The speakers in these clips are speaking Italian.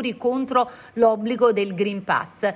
futuri contro l'obbligo del Green Pass.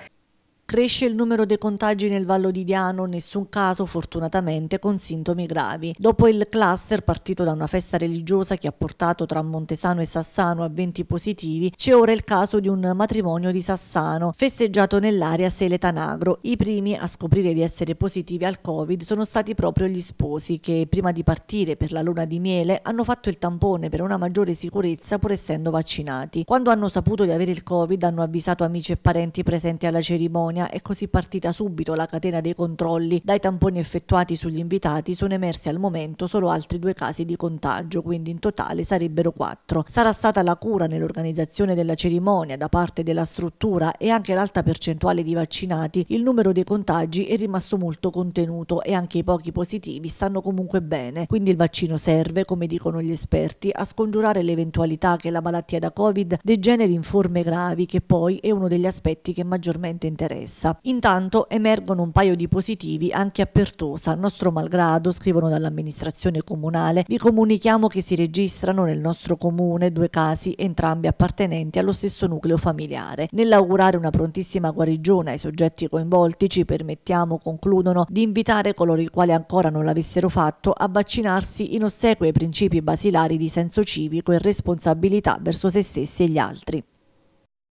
Cresce il numero dei contagi nel Vallo di Diano, nessun caso fortunatamente con sintomi gravi. Dopo il cluster partito da una festa religiosa che ha portato tra Montesano e Sassano a 20 positivi, c'è ora il caso di un matrimonio di Sassano, festeggiato nell'area Seletanagro. I primi a scoprire di essere positivi al Covid sono stati proprio gli sposi che prima di partire per la luna di miele hanno fatto il tampone per una maggiore sicurezza pur essendo vaccinati. Quando hanno saputo di avere il Covid hanno avvisato amici e parenti presenti alla cerimonia Spagna è così partita subito la catena dei controlli. Dai tamponi effettuati sugli invitati sono emersi al momento solo altri due casi di contagio, quindi in totale sarebbero quattro. Sarà stata la cura nell'organizzazione della cerimonia da parte della struttura e anche l'alta percentuale di vaccinati, il numero dei contagi è rimasto molto contenuto e anche i pochi positivi stanno comunque bene. Quindi il vaccino serve, come dicono gli esperti, a scongiurare l'eventualità che la malattia da Covid degeneri in forme gravi, che poi è uno degli aspetti che maggiormente interessa stessa. Intanto emergono un paio di positivi anche a Pertosa, nostro malgrado, scrivono dall'amministrazione comunale. Vi comunichiamo che si registrano nel nostro comune due casi, entrambi appartenenti allo stesso nucleo familiare. Nell'augurare una prontissima guarigione ai soggetti coinvolti ci permettiamo, concludono, di invitare coloro i quali ancora non l'avessero fatto a vaccinarsi in ossequio ai principi basilari di senso civico e responsabilità verso se stessi e gli altri.